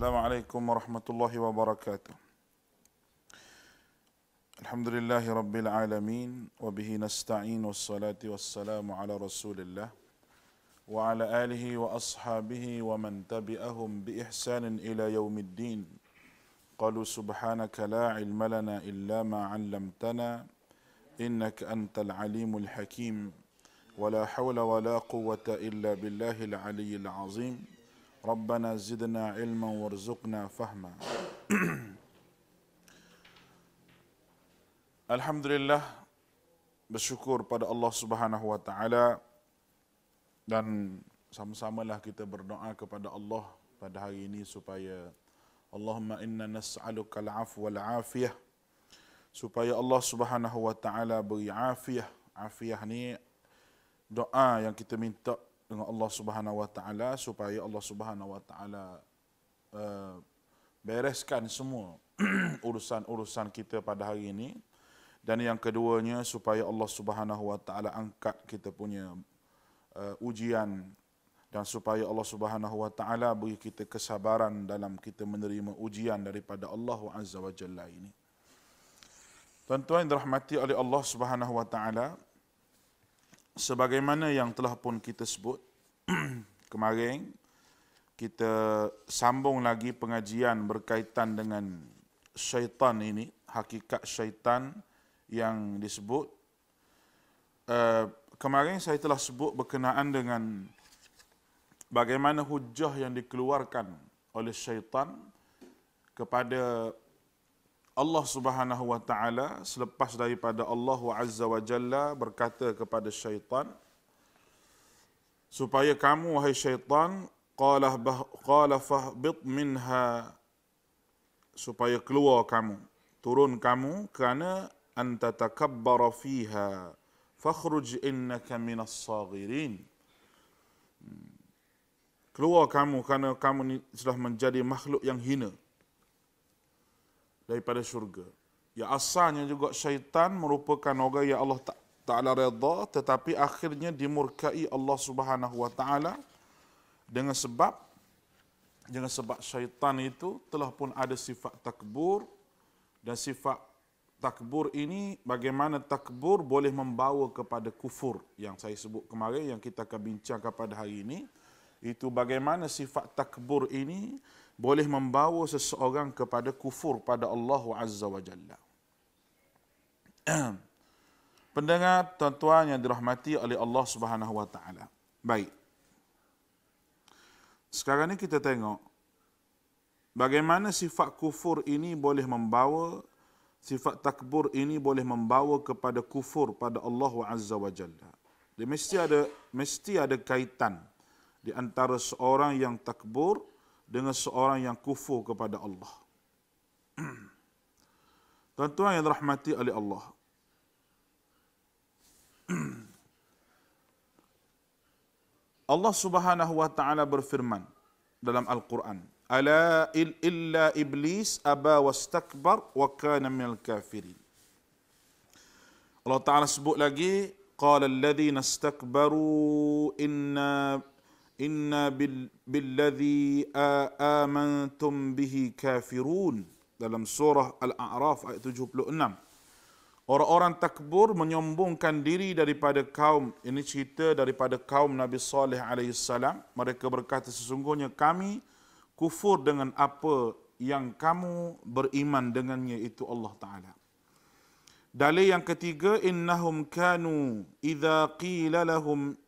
السلام عليكم ورحمة الله وبركاته الحمد لله رب العالمين وبه نستعين والصلاة والسلام على رسول الله وعلى آله وأصحابه ومن تبعهم بإحسان إلى يوم الدين قالوا سبحانك لا علم لنا إلا ما علمتنا إنك أنت العليم الحكيم ولا حول ولا قوة إلا بالله العلي العظيم ربنا زدنا علما وارزقنا فهما الحمد لله bersyukur pada Allah Subhanahu wa taala dan sama-samalah kita berdoa kepada Allah pada hari ini supaya Allahumma inna nas'aluka al-'afwa wal 'afiyah supaya Allah Subhanahu wa taala beri afiyah afiyah ni doa yang kita minta dengan Allah Subhanahu Wa Taala supaya Allah Subhanahu Wa Taala eh, bereskan semua urusan-urusan kita pada hari ini dan yang keduanya supaya Allah Subhanahu Wa Taala angkat kita punya uh, ujian dan supaya Allah Subhanahu Wa Taala beri kita kesabaran dalam kita menerima ujian daripada Allah Azza wa Jalla ini. Tuan-tuan yang dirahmati oleh Allah Subhanahu Wa Taala, sebagaimana yang telah pun kita sebut kemarin kita sambung lagi pengajian berkaitan dengan syaitan ini hakikat syaitan yang disebut uh, kemarin saya telah sebut berkenaan dengan bagaimana hujah yang dikeluarkan oleh syaitan kepada Allah Subhanahu wa taala selepas daripada Allah Azza wa Jalla berkata kepada syaitan supaya kamu wahai syaitan qala qala fahbit minha supaya keluar kamu turun kamu kerana anta takabbara fiha fakhruj innaka minas saghirin hmm. keluar kamu kerana kamu ni sudah menjadi makhluk yang hina daripada syurga. Ya asalnya juga syaitan merupakan orang yang Allah Ta'ala redha tetapi akhirnya dimurkai Allah Subhanahu Wa Ta'ala dengan sebab dengan sebab syaitan itu telah pun ada sifat takbur dan sifat takbur ini bagaimana takbur boleh membawa kepada kufur yang saya sebut kemarin yang kita akan bincangkan pada hari ini itu bagaimana sifat takbur ini boleh membawa seseorang kepada kufur pada Allah Azza wa Jalla. Pendengar tuan-tuan yang dirahmati oleh Allah Subhanahu wa taala. Baik. Sekarang ni kita tengok bagaimana sifat kufur ini boleh membawa sifat takbur ini boleh membawa kepada kufur pada Allah Azza wa Jalla. Dia mesti ada mesti ada kaitan di antara seorang yang takbur dengan seorang yang kufur kepada Allah. Tuan-tuan yang dirahmati oleh Allah. Allah Subhanahu wa taala berfirman dalam Al-Qur'an, "Ala il illa iblis aba wastakbar wa kana minal kafirin." Allah Taala sebut lagi, "Qala alladhina nastakbaru inna إنا بال... بالذي آ... آمنتم به كافرون dalam surah Al-A'raf ayat enam. Orang-orang takbur menyombongkan diri daripada kaum, ini cerita daripada kaum Nabi Saleh alaihi salam. Mereka berkata sesungguhnya kami kufur dengan apa yang kamu beriman dengannya itu Allah Taala. Dalil yang ketiga innahum kanu idza qila lahum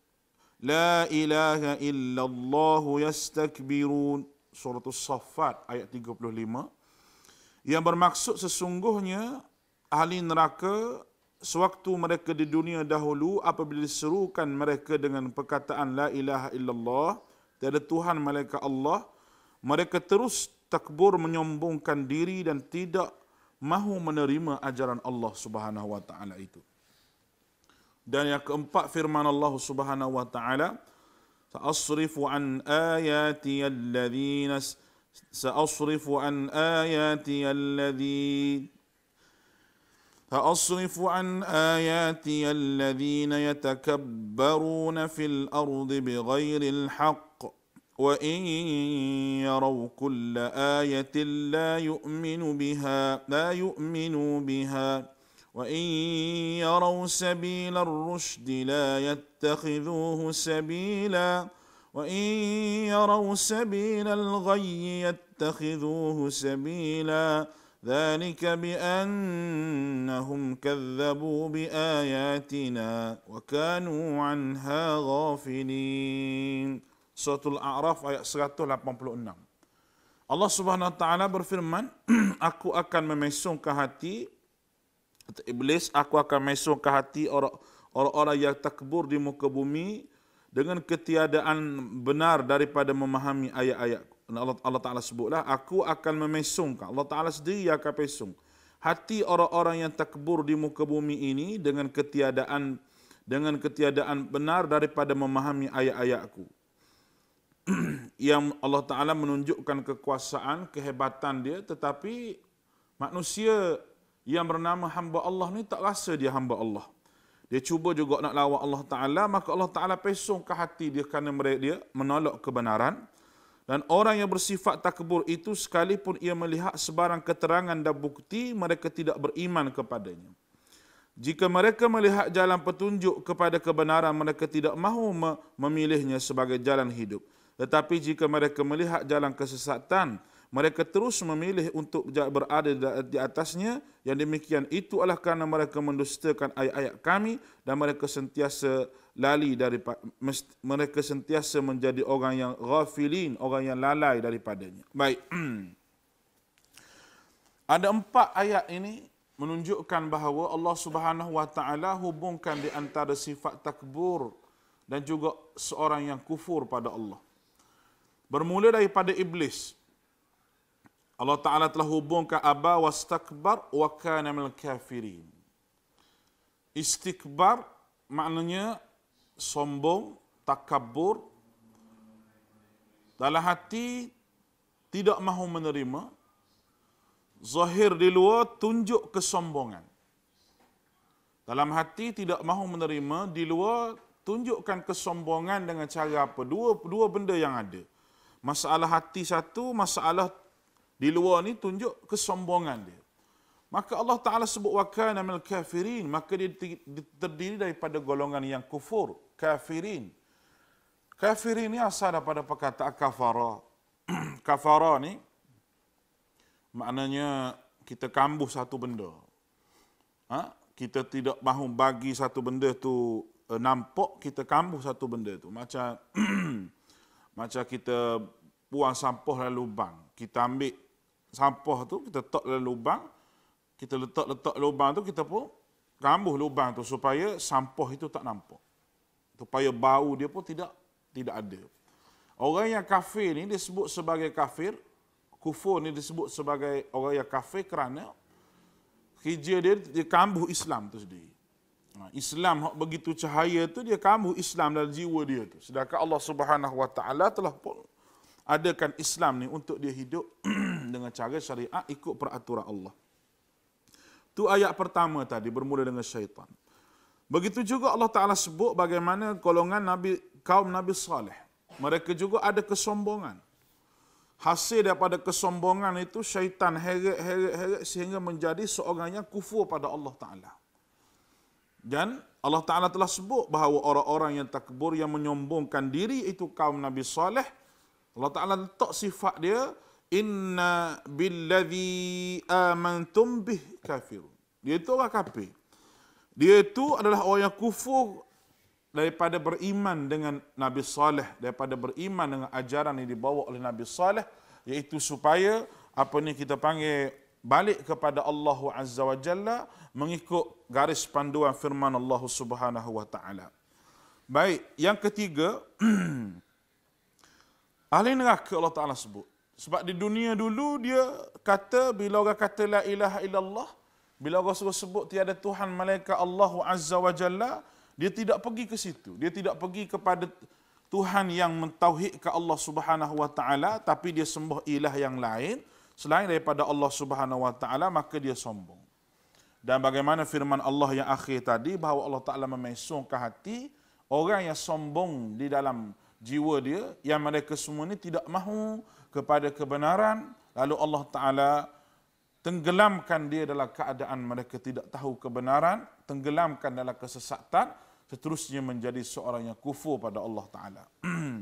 لا إله إلا الله يستكبرون سورة الصفات ayat 35 yang bermaksud sesungguhnya ahli neraka sewaktu mereka di dunia dahulu apabila diserukan mereka dengan perkataan لا إله إلا الله tiada Tuhan mereka Allah mereka terus takbur menyombongkan diri dan tidak mahu menerima ajaran Allah subhanahu wa ta'ala itu Dan yang keempat firman Allah Subhanahu wa taala, "Sa'asrifu an ayati alladhina sa'asrifu an ayati alladhi فاصرف عن اياتي الذين يتكبرون في الارض بغير الحق وان يروا كل ايه لا يؤمن بها لا يؤمنوا بها وان يروا سبيل الرشد لا يتخذوه سبيلا وان يروا سبيل الغي يتخذوه سبيلا ذلك بانهم كذبوا باياتنا وكانوا عنها غافلين سوره الاعراف ايه 186 الله سبحانه وتعالى Taala berfirman, Aku akan memesongkan hati kata iblis aku akan mesung ke hati orang orang-orang yang takbur di muka bumi dengan ketiadaan benar daripada memahami ayat-ayat Allah Allah Taala sebutlah aku akan memesung Allah Taala sendiri yang akan pesung hati orang-orang yang takbur di muka bumi ini dengan ketiadaan dengan ketiadaan benar daripada memahami ayat-ayatku yang Allah Taala menunjukkan kekuasaan kehebatan dia tetapi manusia yang bernama hamba Allah ni tak rasa dia hamba Allah. Dia cuba juga nak lawan Allah Ta'ala, maka Allah Ta'ala pesong ke hati dia kerana mereka dia menolak kebenaran. Dan orang yang bersifat takbur itu sekalipun ia melihat sebarang keterangan dan bukti, mereka tidak beriman kepadanya. Jika mereka melihat jalan petunjuk kepada kebenaran, mereka tidak mahu memilihnya sebagai jalan hidup. Tetapi jika mereka melihat jalan kesesatan, mereka terus memilih untuk berada di atasnya yang demikian itu adalah kerana mereka mendustakan ayat-ayat kami dan mereka sentiasa lali dari mereka sentiasa menjadi orang yang ghafilin orang yang lalai daripadanya baik ada empat ayat ini menunjukkan bahawa Allah Subhanahu wa taala hubungkan di antara sifat takbur dan juga seorang yang kufur pada Allah. Bermula daripada iblis, Allah Ta'ala telah hubungkan aba wastakbar wa kana mil kafirin. Istikbar maknanya sombong, takabur. Dalam hati tidak mahu menerima. Zahir di luar tunjuk kesombongan. Dalam hati tidak mahu menerima, di luar tunjukkan kesombongan dengan cara apa? Dua dua benda yang ada. Masalah hati satu, masalah di luar ni tunjuk kesombongan dia. Maka Allah Taala sebut wa kana kafirin, maka dia terdiri daripada golongan yang kufur, kafirin. Kafirin ni asal daripada perkataan kafara. kafara ni maknanya kita kambuh satu benda. Ha? Kita tidak mahu bagi satu benda tu e, nampak, kita kambuh satu benda tu. Macam macam kita buang sampah dalam lubang. Kita ambil sampah tu kita letak dalam lubang kita letak-letak lubang tu kita pun gambuh lubang tu supaya sampah itu tak nampak supaya bau dia pun tidak tidak ada orang yang kafir ni disebut sebagai kafir kufur ni disebut sebagai orang yang kafir kerana kerja dia dia kambuh Islam tu sendiri ha, Islam hak begitu cahaya tu dia kambuh Islam dalam jiwa dia tu sedangkan Allah Subhanahu wa taala telah pun adakan Islam ni untuk dia hidup dengan cara syariat ikut peraturan Allah. Tu ayat pertama tadi bermula dengan syaitan. Begitu juga Allah Ta'ala sebut bagaimana golongan Nabi kaum Nabi Saleh. Mereka juga ada kesombongan. Hasil daripada kesombongan itu syaitan heret-heret-heret sehingga menjadi seorang yang kufur pada Allah Ta'ala. Dan Allah Ta'ala telah sebut bahawa orang-orang yang takbur yang menyombongkan diri itu kaum Nabi Saleh Allah Ta'ala letak sifat dia, inna billadhi amantum bih kafir. Dia itu orang kafir. Dia itu adalah orang yang kufur daripada beriman dengan Nabi Saleh, daripada beriman dengan ajaran yang dibawa oleh Nabi Saleh, iaitu supaya apa ni kita panggil balik kepada Allah Azza wa Jalla mengikut garis panduan firman Allah Subhanahu wa taala. Baik, yang ketiga Ahli neraka Allah Ta'ala sebut. Sebab di dunia dulu dia kata bila orang kata la ilaha illallah, bila orang suruh sebut tiada Tuhan malaikat Allahu Azza wa Jalla, dia tidak pergi ke situ. Dia tidak pergi kepada Tuhan yang mentauhidkan Allah Subhanahu wa taala tapi dia sembah ilah yang lain selain daripada Allah Subhanahu wa taala maka dia sombong. Dan bagaimana firman Allah yang akhir tadi bahawa Allah Taala memesong hati orang yang sombong di dalam jiwa dia yang mereka semua ni tidak mahu kepada kebenaran lalu Allah taala tenggelamkan dia dalam keadaan mereka tidak tahu kebenaran tenggelamkan dalam kesesatan seterusnya menjadi seorang yang kufur pada Allah taala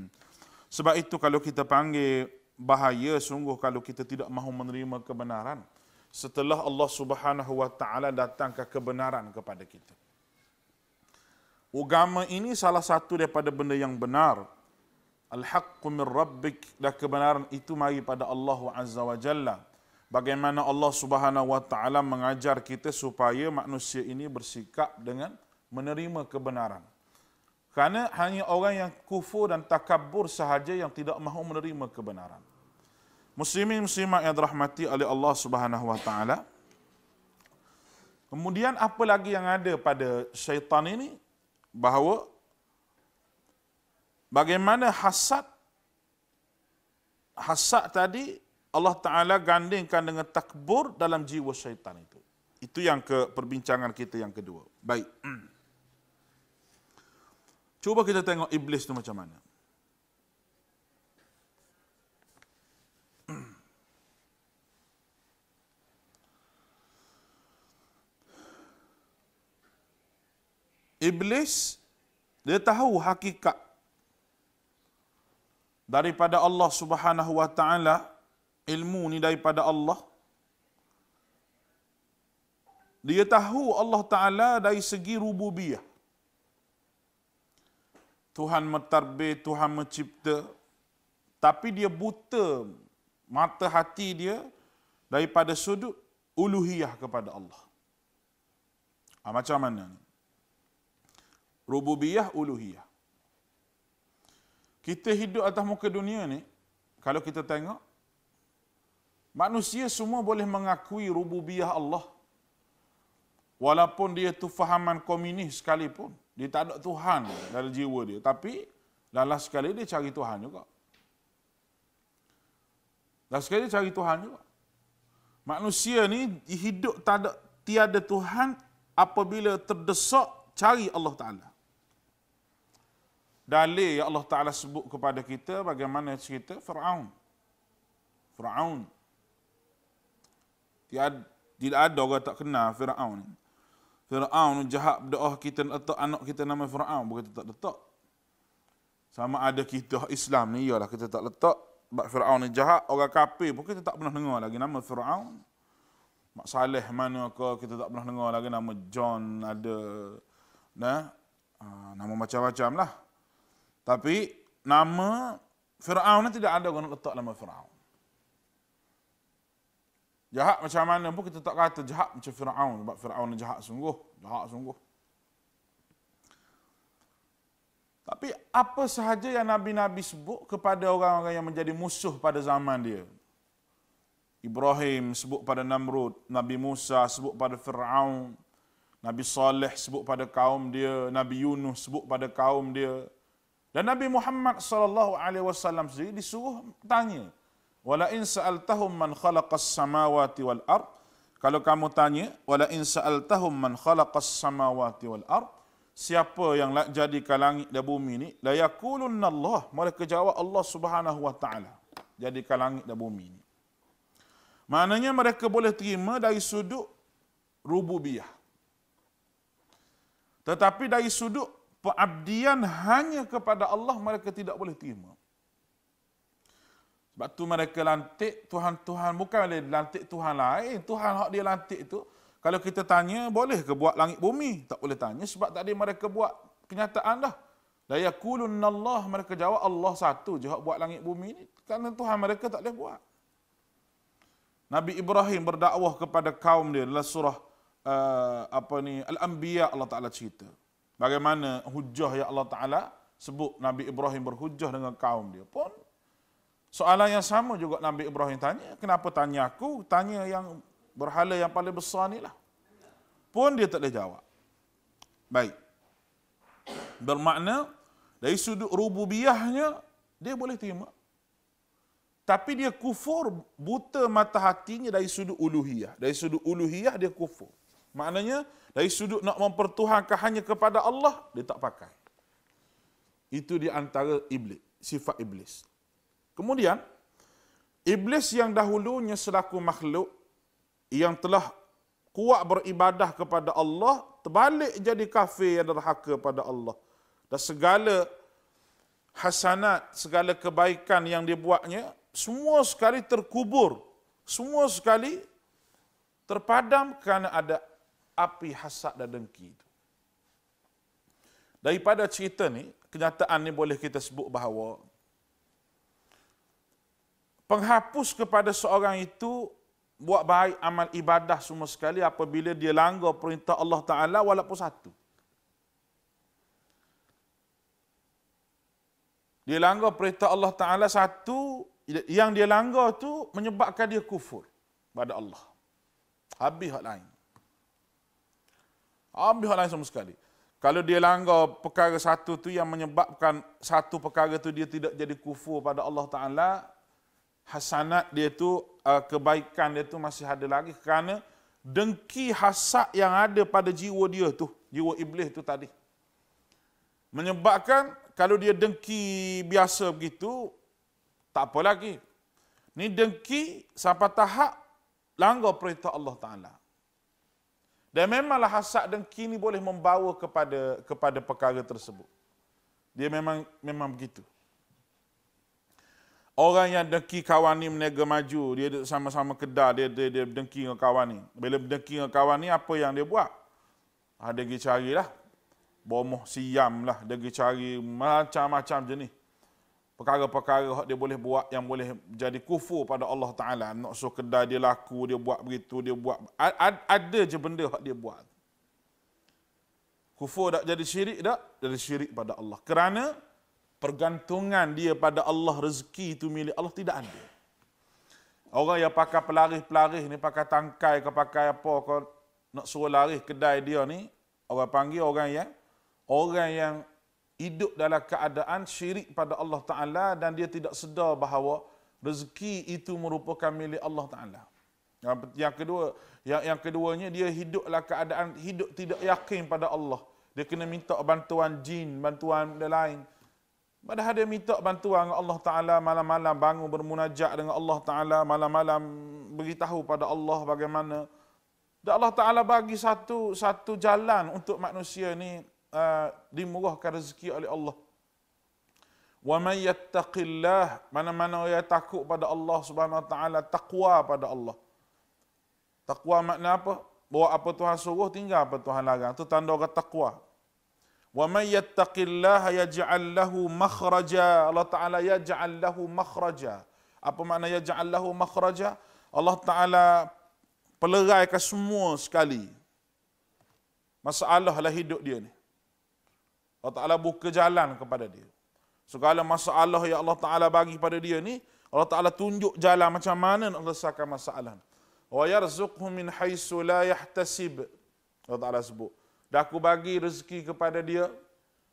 sebab itu kalau kita panggil bahaya sungguh kalau kita tidak mahu menerima kebenaran setelah Allah Subhanahu wa taala datangkan kebenaran kepada kita agama ini salah satu daripada benda yang benar Al-haqqu min rabbik dan kebenaran itu mari pada Allah Azza wa Jalla. Bagaimana Allah Subhanahu wa taala mengajar kita supaya manusia ini bersikap dengan menerima kebenaran. Karena hanya orang yang kufur dan takabur sahaja yang tidak mahu menerima kebenaran. Muslimin muslimat yang dirahmati oleh Allah Subhanahu wa taala. Kemudian apa lagi yang ada pada syaitan ini bahawa bagaimana hasad hasad tadi Allah Taala gandingkan dengan takbur dalam jiwa syaitan itu. Itu yang ke perbincangan kita yang kedua. Baik. Cuba kita tengok iblis tu macam mana. Iblis dia tahu hakikat daripada Allah Subhanahu wa taala ilmu ni daripada Allah dia tahu Allah taala dari segi rububiyah Tuhan mentadbir Tuhan mencipta tapi dia buta mata hati dia daripada sudut uluhiyah kepada Allah ha, macam mana rububiyah uluhiyah kita hidup atas muka dunia ni, kalau kita tengok, manusia semua boleh mengakui rububiah Allah. Walaupun dia tu fahaman komunis sekalipun. Dia tak ada Tuhan dalam jiwa dia. Tapi, lalas sekali dia cari Tuhan juga. Lalas sekali dia cari Tuhan juga. Manusia ni hidup tak ada, tiada Tuhan apabila terdesak cari Allah Ta'ala dalil yang Allah Ta'ala sebut kepada kita bagaimana cerita Fir'aun. Fir'aun. Tidak ada orang tak kenal Fir'aun. Fir'aun jahat doa kita letak anak kita nama Fir'aun. Bukan tak letak. Sama ada kita Islam ni, iyalah kita tak letak. Sebab Fir'aun ni jahat, orang kafir pun kita tak pernah dengar lagi nama Fir'aun. Mak Saleh mana ke, kita tak pernah dengar lagi nama John ada. Nah, ah, nama macam-macam lah. Tapi nama Fir'aun ni tidak ada guna letak nama Fir'aun. Jahat macam mana pun kita tak kata jahat macam Fir'aun. Sebab Fir'aun ni jahat sungguh. Jahat sungguh. Tapi apa sahaja yang Nabi-Nabi sebut kepada orang-orang yang menjadi musuh pada zaman dia. Ibrahim sebut pada Namrud, Nabi Musa sebut pada Fir'aun, Nabi Saleh sebut pada kaum dia, Nabi Yunus sebut pada kaum dia, dan Nabi Muhammad sallallahu alaihi wasallam sendiri disuruh tanya. Wala in sa'altahum man khalaqas samawati wal ard? Kalau kamu tanya, wala in sa'altahum man khalaqas samawati wal ard? Siapa yang nak jadi langit dan bumi ni? La yaqulunna Allah. Mereka jawab Allah Subhanahu wa taala. Jadi langit dan bumi ni. Maknanya mereka boleh terima dari sudut rububiyah. Tetapi dari sudut Pengabdian hanya kepada Allah mereka tidak boleh terima. Sebab tu mereka lantik Tuhan-Tuhan. Bukan boleh lantik Tuhan lain. Tuhan yang dia lantik itu. Kalau kita tanya, boleh ke buat langit bumi? Tak boleh tanya sebab tadi mereka buat kenyataan dah. Daya kulun Allah. Mereka jawab Allah satu je buat langit bumi ini. Kerana Tuhan mereka tak boleh buat. Nabi Ibrahim berdakwah kepada kaum dia dalam surah uh, apa ni Al-Anbiya Allah Taala cerita bagaimana hujah yang Allah Ta'ala sebut Nabi Ibrahim berhujah dengan kaum dia pun soalan yang sama juga Nabi Ibrahim tanya kenapa tanya aku tanya yang berhala yang paling besar ni lah pun dia tak boleh jawab baik bermakna dari sudut rububiyahnya dia boleh terima tapi dia kufur buta mata hatinya dari sudut uluhiyah dari sudut uluhiyah dia kufur Maknanya dari sudut nak mempertuhankan hanya kepada Allah, dia tak pakai. Itu di antara iblis, sifat iblis. Kemudian, iblis yang dahulunya selaku makhluk yang telah kuat beribadah kepada Allah, terbalik jadi kafir yang derhaka pada Allah. Dan segala hasanat, segala kebaikan yang dia buatnya, semua sekali terkubur. Semua sekali terpadam kerana ada api hasad dan dengki itu. Daripada cerita ni, kenyataan ni boleh kita sebut bahawa penghapus kepada seorang itu buat baik amal ibadah semua sekali apabila dia langgar perintah Allah Ta'ala walaupun satu. Dia langgar perintah Allah Ta'ala satu, yang dia langgar tu menyebabkan dia kufur pada Allah. Habis hal lain. Ambil hal lain sama sekali. Kalau dia langgar perkara satu tu yang menyebabkan satu perkara tu dia tidak jadi kufur pada Allah Ta'ala, hasanat dia tu, uh, kebaikan dia tu masih ada lagi kerana dengki hasad yang ada pada jiwa dia tu, jiwa iblis tu tadi. Menyebabkan kalau dia dengki biasa begitu, tak apa lagi. Ni dengki sampai tahap langgar perintah Allah Ta'ala. Dan memanglah hasad dan kini boleh membawa kepada kepada perkara tersebut. Dia memang memang begitu. Orang yang dengki kawan ni meniaga maju, dia sama-sama kedah, dia, dia, dia dengki dengan kawan ni. Bila dengki dengan kawan ni, apa yang dia buat? Ha, dia pergi carilah. Bomoh siam lah. Dia cari macam-macam jenis perkara-perkara yang dia boleh buat yang boleh jadi kufur pada Allah Ta'ala. Nak suruh kedai dia laku, dia buat begitu, dia buat. Ada, je benda yang dia buat. Kufur tak jadi syirik tak? Jadi syirik pada Allah. Kerana pergantungan dia pada Allah, rezeki itu milik Allah tidak ada. Orang yang pakai pelarih-pelarih ni, pakai tangkai ke pakai apa, kau nak suruh lari kedai dia ni, orang panggil orang yang, orang yang hidup dalam keadaan syirik pada Allah Ta'ala dan dia tidak sedar bahawa rezeki itu merupakan milik Allah Ta'ala. Yang, yang kedua, yang, yang keduanya dia hidup dalam keadaan hidup tidak yakin pada Allah. Dia kena minta bantuan jin, bantuan benda lain. Padahal dia minta bantuan dengan Allah Ta'ala malam-malam bangun bermunajat dengan Allah Ta'ala malam-malam beritahu pada Allah bagaimana. Dan Allah Ta'ala bagi satu satu jalan untuk manusia ni uh, dimurahkan rezeki oleh Allah. Wa man yattaqillah, mana-mana yang takut pada Allah Subhanahu wa taala, takwa pada Allah. Takwa makna apa? Bawa apa Tuhan suruh tinggal apa Tuhan larang. Itu tanda orang takwa. Wa man yattaqillah yaj'al lahu makhraja. Allah Taala yaj'al lahu makhraja. Apa makna yaj'al lahu makhraja? Allah Taala peleraikan semua sekali. Masalah lah hidup dia ni. Allah Ta'ala buka jalan kepada dia. Segala masalah yang Allah Ta'ala bagi pada dia ni, Allah Ta'ala tunjuk jalan macam mana nak selesaikan masalah. Wa yarzuqhu min haisu la yahtasib. Allah Ta'ala sebut. Dan aku bagi rezeki kepada dia.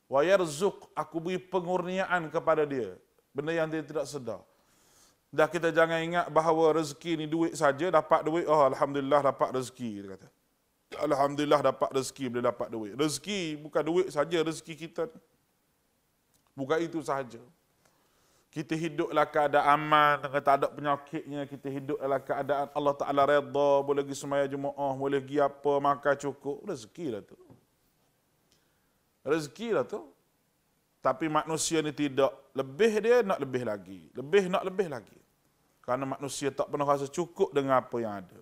Wa yarzuq, aku beri pengurniaan kepada dia. Benda yang dia tidak sedar. Dah kita jangan ingat bahawa rezeki ni duit saja dapat duit. Oh, Alhamdulillah dapat rezeki. Dia kata. Alhamdulillah dapat rezeki boleh dapat duit. Rezeki bukan duit saja rezeki kita. Bukan itu sahaja. Kita hiduplah keadaan aman, dengan tak ada penyakitnya. Kita hiduplah keadaan Allah Ta'ala redha, boleh pergi semaya jemaah, boleh pergi apa, makan cukup. Rezeki lah tu. Rezeki lah tu. Tapi manusia ni tidak. Lebih dia nak lebih lagi. Lebih nak lebih lagi. Kerana manusia tak pernah rasa cukup dengan apa yang ada.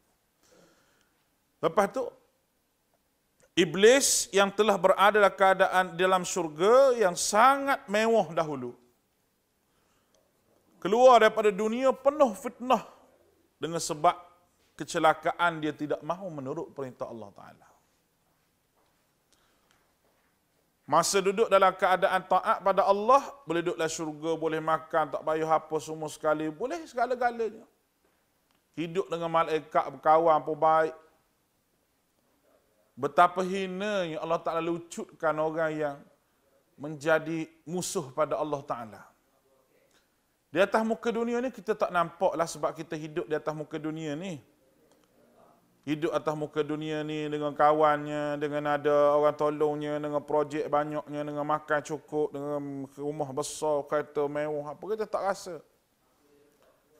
Lepas tu, Iblis yang telah berada dalam keadaan dalam syurga yang sangat mewah dahulu. Keluar daripada dunia penuh fitnah dengan sebab kecelakaan dia tidak mahu menurut perintah Allah Ta'ala. Masa duduk dalam keadaan taat pada Allah, boleh duduklah syurga, boleh makan, tak payah apa semua sekali, boleh segala-galanya. Hidup dengan malaikat, berkawan pun baik, Betapa hina yang Allah Ta'ala lucutkan orang yang menjadi musuh pada Allah Ta'ala. Di atas muka dunia ni kita tak nampak lah sebab kita hidup di atas muka dunia ni. Hidup atas muka dunia ni dengan kawannya, dengan ada orang tolongnya, dengan projek banyaknya, dengan makan cukup, dengan rumah besar, kereta mewah, apa kita tak rasa.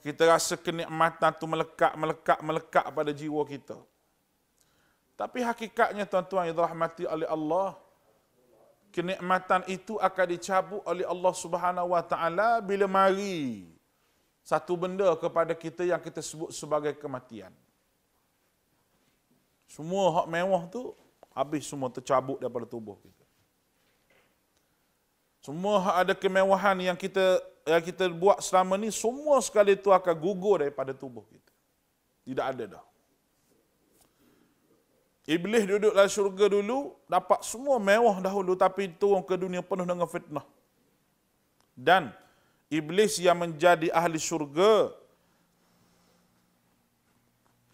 Kita rasa kenikmatan tu melekat, melekat, melekat pada jiwa kita. Tapi hakikatnya tuan-tuan yang dirahmati oleh Allah, kenikmatan itu akan dicabut oleh Allah Subhanahu Wa Taala bila mari satu benda kepada kita yang kita sebut sebagai kematian. Semua hak mewah tu habis semua tercabut daripada tubuh kita. Semua hak ada kemewahan yang kita yang kita buat selama ni semua sekali tu akan gugur daripada tubuh kita. Tidak ada dah. Iblis duduk dalam syurga dulu, dapat semua mewah dahulu tapi turun ke dunia penuh dengan fitnah. Dan Iblis yang menjadi ahli syurga,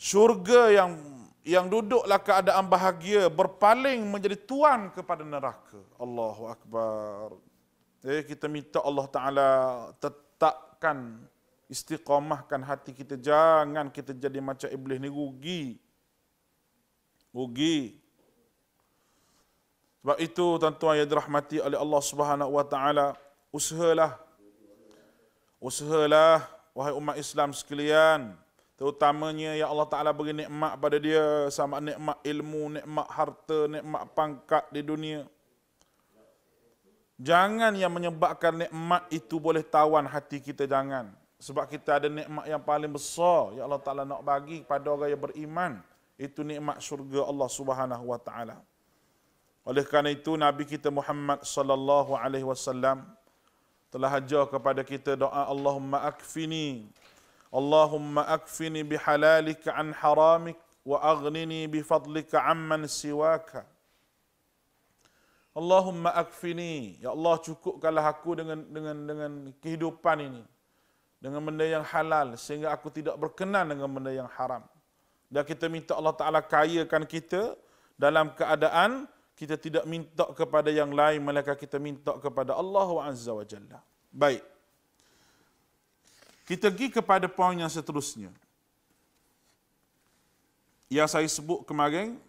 syurga yang yang duduklah keadaan bahagia berpaling menjadi tuan kepada neraka. Allahu Akbar. Eh, kita minta Allah Ta'ala tetapkan, istiqamahkan hati kita. Jangan kita jadi macam Iblis ni rugi rugi sebab itu tuan-tuan yang dirahmati oleh Allah Subhanahu wa taala usahalah usahalah wahai umat Islam sekalian terutamanya ya Allah taala beri nikmat pada dia sama nikmat ilmu nikmat harta nikmat pangkat di dunia jangan yang menyebabkan nikmat itu boleh tawan hati kita jangan sebab kita ada nikmat yang paling besar yang Allah Taala nak bagi kepada orang yang beriman itu nikmat syurga Allah Subhanahu wa taala. Oleh kerana itu Nabi kita Muhammad sallallahu alaihi wasallam telah ajar kepada kita doa Allahumma akfini Allahumma akfini bihalalika an haramik wa aghnini bifadlika amman siwak. Allahumma akfini ya Allah cukupkanlah aku dengan dengan dengan kehidupan ini dengan benda yang halal sehingga aku tidak berkenan dengan benda yang haram dan kita minta Allah Ta'ala kayakan kita dalam keadaan kita tidak minta kepada yang lain malah kita minta kepada Allah Azza wa Jalla. Baik. Kita pergi kepada poin yang seterusnya. Yang saya sebut kemarin,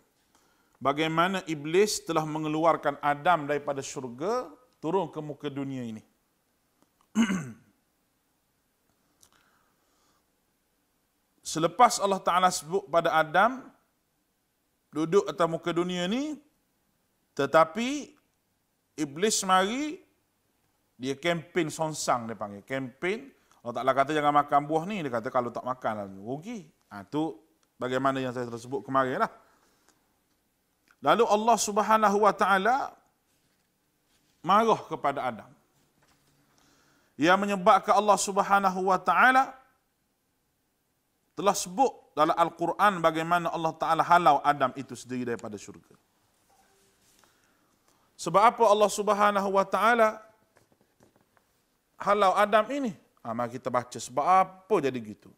bagaimana Iblis telah mengeluarkan Adam daripada syurga turun ke muka dunia ini. selepas Allah Ta'ala sebut pada Adam, duduk atas muka dunia ni, tetapi Iblis mari, dia kempen sonsang dia panggil. Kempen, Allah Ta'ala kata jangan makan buah ni, dia kata kalau tak makan lah, rugi. Ha, bagaimana yang saya tersebut kemarin lah. Lalu Allah Subhanahu Wa Ta'ala marah kepada Adam. Yang menyebabkan Allah Subhanahu Wa Ta'ala telah sebut dalam Al-Quran bagaimana Allah Ta'ala halau Adam itu sendiri daripada syurga. Sebab apa Allah Subhanahu Wa Ta'ala halau Adam ini? Ha, mari kita baca sebab apa jadi gitu.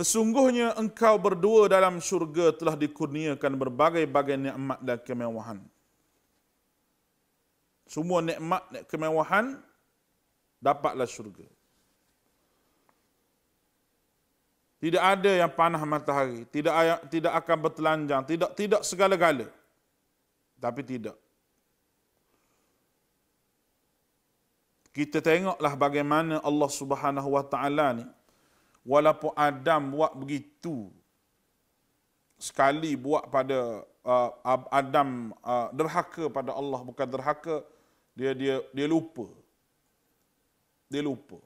Sesungguhnya engkau berdua dalam syurga telah dikurniakan berbagai-bagai nikmat dan kemewahan. Semua nikmat dan kemewahan dapatlah syurga. Tidak ada yang panah matahari, tidak tidak akan bertelanjang, tidak tidak segala-gala. Tapi tidak. Kita tengoklah bagaimana Allah Subhanahu Wa Taala ni walaupun Adam buat begitu sekali buat pada uh, Adam uh, derhaka pada Allah bukan derhaka dia dia dia lupa. Dia lupa.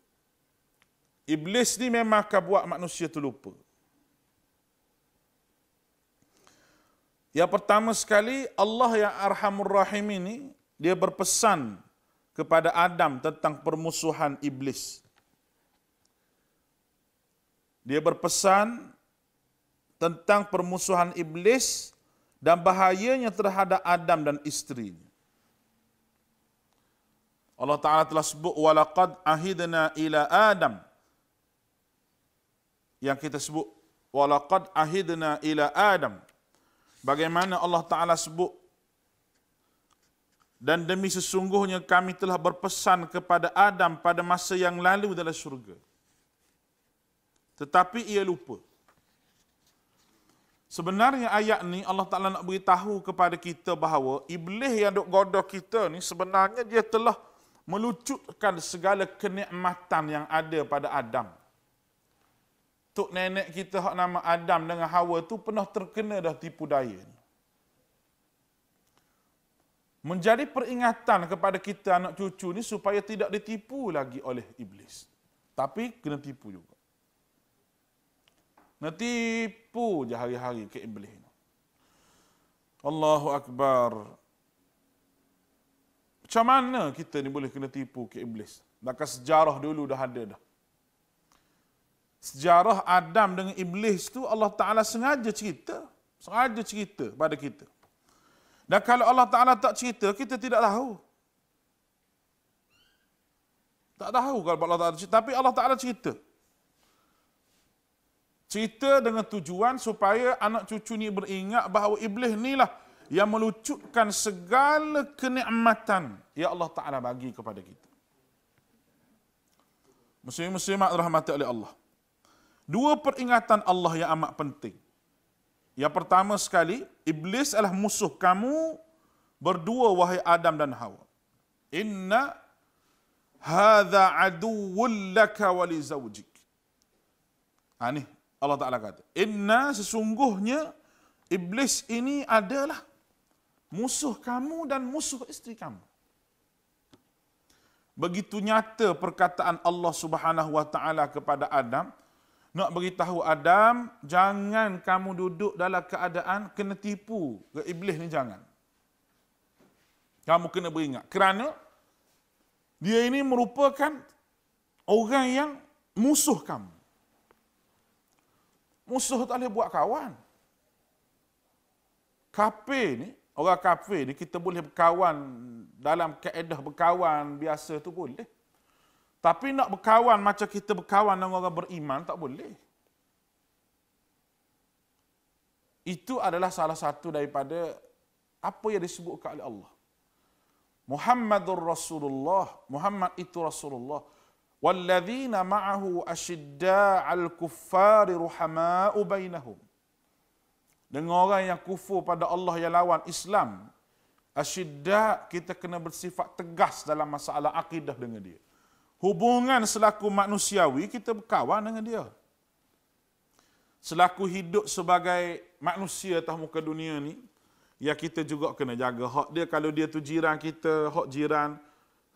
Iblis ni memang akan buat manusia terlupa. Yang pertama sekali, Allah yang Arhamur Rahim ini, dia berpesan kepada Adam tentang permusuhan Iblis. Dia berpesan tentang permusuhan Iblis dan bahayanya terhadap Adam dan isterinya. Allah Ta'ala telah sebut, وَلَقَدْ أَهِدْنَا إِلَىٰ آدَمَ yang kita sebut walaqad ahidna ila adam bagaimana Allah taala sebut dan demi sesungguhnya kami telah berpesan kepada Adam pada masa yang lalu dalam syurga tetapi ia lupa sebenarnya ayat ni Allah taala nak beritahu kepada kita bahawa iblis yang dok goda kita ni sebenarnya dia telah melucutkan segala kenikmatan yang ada pada Adam. Tok nenek kita hak nama Adam dengan Hawa tu pernah terkena dah tipu daya. Menjadi peringatan kepada kita anak cucu ni supaya tidak ditipu lagi oleh iblis. Tapi kena tipu juga. Kena tipu je hari-hari ke iblis ni. Allahu Akbar. Macam mana kita ni boleh kena tipu ke iblis? Dakar sejarah dulu dah ada dah sejarah Adam dengan Iblis tu Allah Ta'ala sengaja cerita. Sengaja cerita pada kita. Dan kalau Allah Ta'ala tak cerita, kita tidak tahu. Tak tahu kalau Allah Ta'ala cerita. Tapi Allah Ta'ala cerita. Cerita dengan tujuan supaya anak cucu ni beringat bahawa Iblis ni lah yang melucutkan segala kenikmatan yang Allah Ta'ala bagi kepada kita. Muslim-muslimat rahmati oleh Allah. Dua peringatan Allah yang amat penting. Yang pertama sekali, iblis adalah musuh kamu berdua wahai Adam dan Hawa. Inna hadza aduwwul laka wa ini ha, Allah Taala kata, "Inna sesungguhnya iblis ini adalah musuh kamu dan musuh isteri kamu." Begitu nyata perkataan Allah Subhanahu wa taala kepada Adam, nak beritahu Adam, jangan kamu duduk dalam keadaan kena tipu ke iblis ni jangan. Kamu kena beringat. Kerana dia ini merupakan orang yang musuh kamu. Musuh tak boleh buat kawan. Kafir ni, orang kafir ni kita boleh berkawan dalam kaedah berkawan biasa tu boleh. Tapi nak berkawan macam kita berkawan dengan orang beriman, tak boleh. Itu adalah salah satu daripada apa yang disebutkan oleh Allah. Muhammadur Rasulullah, Muhammad itu Rasulullah. Walladzina ma'ahu asyidda'al kuffari ruhama'u bainahum. Dengan orang yang kufur pada Allah yang lawan Islam, asyidda' kita kena bersifat tegas dalam masalah akidah dengan dia hubungan selaku manusiawi kita berkawan dengan dia. Selaku hidup sebagai manusia atas muka dunia ni, ya kita juga kena jaga hak dia kalau dia tu jiran kita, hak jiran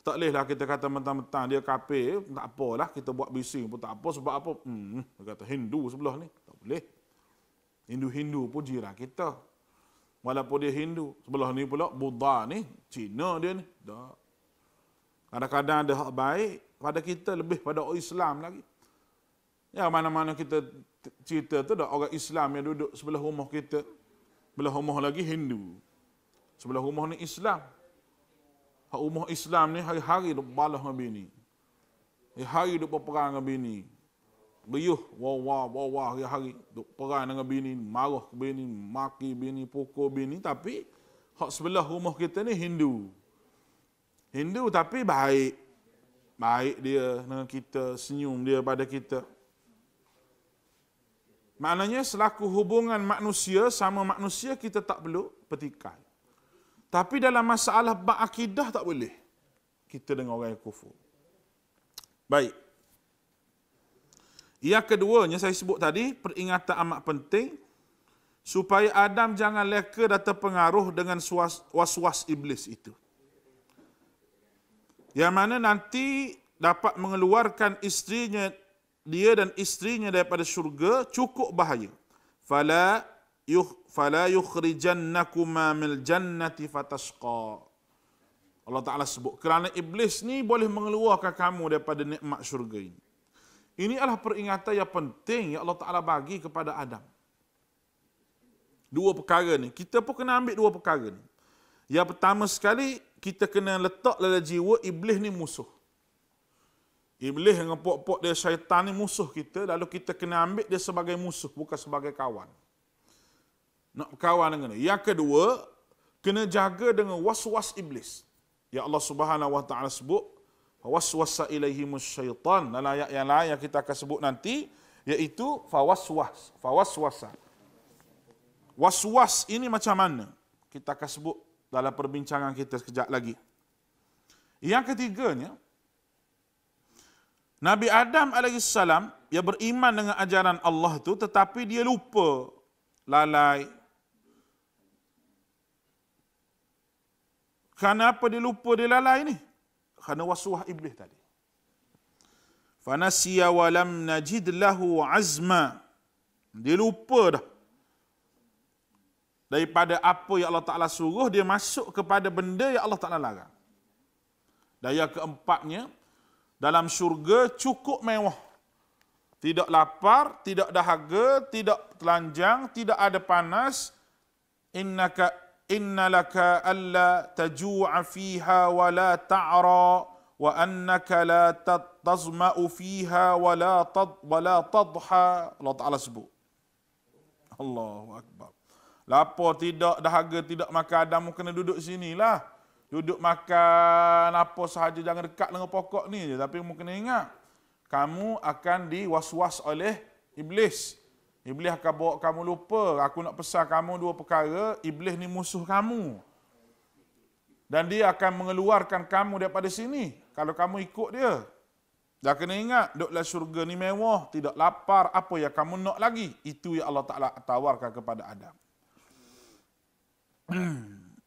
tak lehlah kita kata mentang-mentang dia kafir, tak apalah kita buat bising pun tak apa sebab apa? Hmm, kata Hindu sebelah ni, tak boleh. Hindu-Hindu pun jiran kita. Walaupun dia Hindu, sebelah ni pula Buddha ni, Cina dia ni. Tak. Kadang-kadang ada hak baik, pada kita lebih pada orang Islam lagi. Ya mana-mana kita cerita tu dah orang Islam yang duduk sebelah rumah kita. Sebelah rumah lagi Hindu. Sebelah rumah ni Islam. Hak rumah Islam ni hari-hari duk balah dengan bini. Hari-hari duk berperang dengan bini. Riuh, wah-wah, wah-wah hari-hari duk perang dengan bini, marah bini, maki bini, pukul bini. Tapi hak sebelah rumah kita ni Hindu. Hindu tapi baik baik dia dengan kita, senyum dia pada kita. Maknanya selaku hubungan manusia sama manusia kita tak perlu petikan, Tapi dalam masalah berakidah tak boleh kita dengan orang yang kufur. Baik. Yang keduanya saya sebut tadi, peringatan amat penting supaya Adam jangan leka dan terpengaruh dengan was-was iblis itu. Yang mana nanti dapat mengeluarkan istrinya dia dan istrinya daripada syurga cukup bahaya. Fala yuh fala yukhrijannakuma mil jannati fatashqa. Allah Taala sebut kerana iblis ni boleh mengeluarkan kamu daripada nikmat syurga ini. Ini adalah peringatan yang penting yang Allah Taala bagi kepada Adam. Dua perkara ni, kita pun kena ambil dua perkara ni. Yang pertama sekali kita kena letak dalam jiwa iblis ni musuh. Iblis yang pok-pok dia syaitan ni musuh kita, lalu kita kena ambil dia sebagai musuh, bukan sebagai kawan. Nak kawan dengan dia. Yang kedua, kena jaga dengan was-was iblis. Ya Allah subhanahu wa ta'ala sebut, was waswasa ilaihi musyaitan dalam ayat yang lain yang kita akan sebut nanti iaitu fawaswas Was was ini macam mana kita akan sebut dalam perbincangan kita sekejap lagi. Yang ketiganya, Nabi Adam AS yang beriman dengan ajaran Allah tu tetapi dia lupa lalai. Kenapa dia lupa dia lalai ni? Kerana wasuah iblis tadi. Fanasiya walam najid lahu azma. Dia lupa dah daripada apa yang Allah Ta'ala suruh, dia masuk kepada benda yang Allah Ta'ala larang. Dan yang keempatnya, dalam syurga cukup mewah. Tidak lapar, tidak dahaga, tidak telanjang, tidak ada panas. Inna ka Inna laka alla taju'a fiha wa la ta'ra wa annaka la tazma'u fiha wa la tad wa la tadha. Allah Ta'ala sebut. Allahu Akbar. Lapor tidak, dahaga tidak maka Adam kena duduk sini lah. Duduk makan apa sahaja jangan dekat dengan pokok ni je. Tapi kamu kena ingat. Kamu akan diwas-was oleh Iblis. Iblis akan bawa kamu lupa. Aku nak pesan kamu dua perkara. Iblis ni musuh kamu. Dan dia akan mengeluarkan kamu daripada sini. Kalau kamu ikut dia. Dah kena ingat, duduklah syurga ni mewah, tidak lapar, apa yang kamu nak lagi? Itu yang Allah Ta'ala tawarkan kepada Adam. Hmm.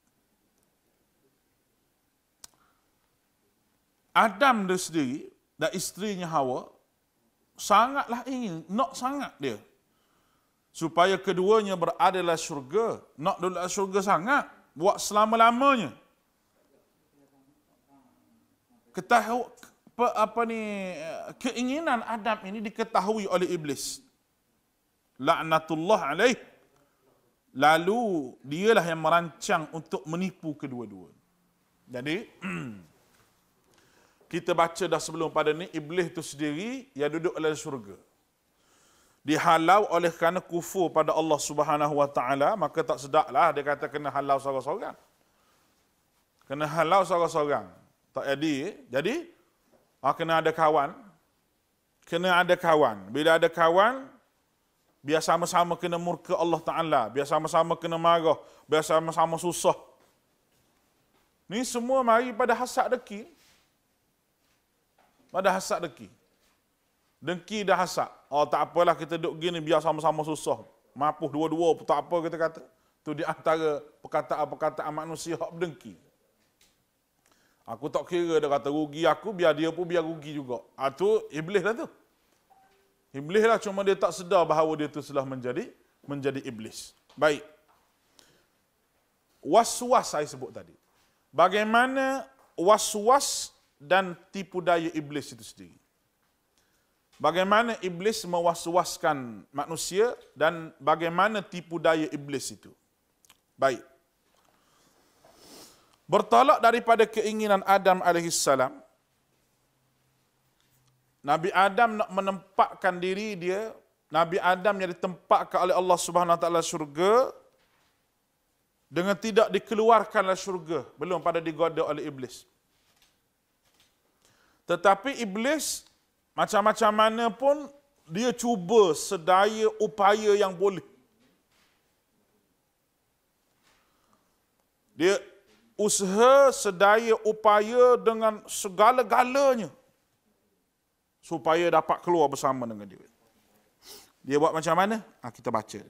Adam dia sendiri dan isterinya Hawa sangatlah ingin, nak sangat dia. Supaya keduanya berada dalam syurga, nak dalam syurga sangat, buat selama-lamanya. Ketahui apa, apa ni keinginan Adam ini diketahui oleh iblis. Laknatullah alaih. Lalu dialah yang merancang untuk menipu kedua-dua. Jadi kita baca dah sebelum pada ni iblis itu sendiri yang duduk dalam syurga. Dihalau oleh kerana kufur pada Allah Subhanahu Wa Taala maka tak sedaklah dia kata kena halau seorang-seorang. Kena halau seorang-seorang. Tak jadi. Jadi ah, kena ada kawan. Kena ada kawan. Bila ada kawan, biar sama-sama kena murka Allah Ta'ala, biar sama-sama kena marah, biar sama-sama susah. Ni semua mari pada hasad deki. Pada hasad deki. Dengki dah hasad. Oh tak apalah kita duduk gini biar sama-sama susah. Mampuh dua-dua pun tak apa kita kata. Itu di antara perkataan-perkataan manusia yang berdengki. Aku tak kira dia kata rugi aku, biar dia pun biar rugi juga. Itu ah, ha, iblis lah tu. Iblislah tu. Iblis lah cuma dia tak sedar bahawa dia tu telah menjadi menjadi iblis. Baik. waswas saya sebut tadi. Bagaimana waswas dan tipu daya iblis itu sendiri. Bagaimana iblis mewaswaskan manusia dan bagaimana tipu daya iblis itu. Baik. Bertolak daripada keinginan Adam alaihissalam, Nabi Adam nak menempatkan diri dia, Nabi Adam yang ditempatkan oleh Allah Subhanahu Wa Taala syurga dengan tidak dikeluarkanlah syurga belum pada digoda oleh iblis. Tetapi iblis macam-macam mana pun dia cuba sedaya upaya yang boleh. Dia usaha sedaya upaya dengan segala-galanya supaya dapat keluar bersama dengan dia. Dia buat macam mana? Ha, kita baca.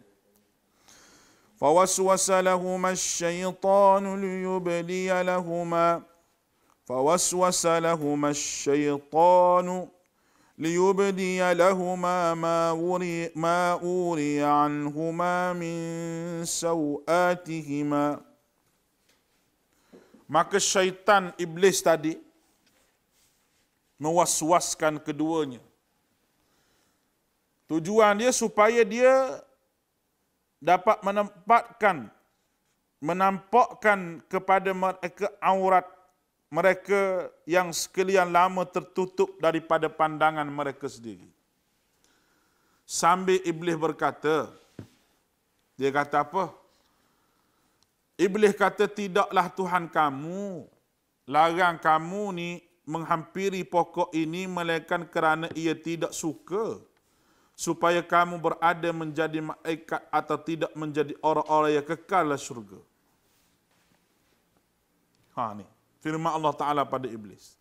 فَوَسْوَسَ لَهُمَا الشَّيْطَانُ لِيُبْلِيَ لَهُمَا فَوَسْوَسَ لَهُمَا الشَّيْطَانُ لِيُبْدِيَ لَهُمَا مَا أُورِيَ عَنْهُمَا مِنْ سَوْآتِهِمَا Maka syaitan iblis tadi, mewaswaskan keduanya. Tujuan dia supaya dia dapat menempatkan, menampakkan kepada mereka aurat mereka yang sekalian lama tertutup daripada pandangan mereka sendiri. Sambil Iblis berkata, dia kata apa? Iblis kata, tidaklah Tuhan kamu, larang kamu ni menghampiri pokok ini melainkan kerana ia tidak suka supaya kamu berada menjadi malaikat atau tidak menjadi orang-orang yang kekal di syurga. Ha ni, firman Allah Taala pada iblis.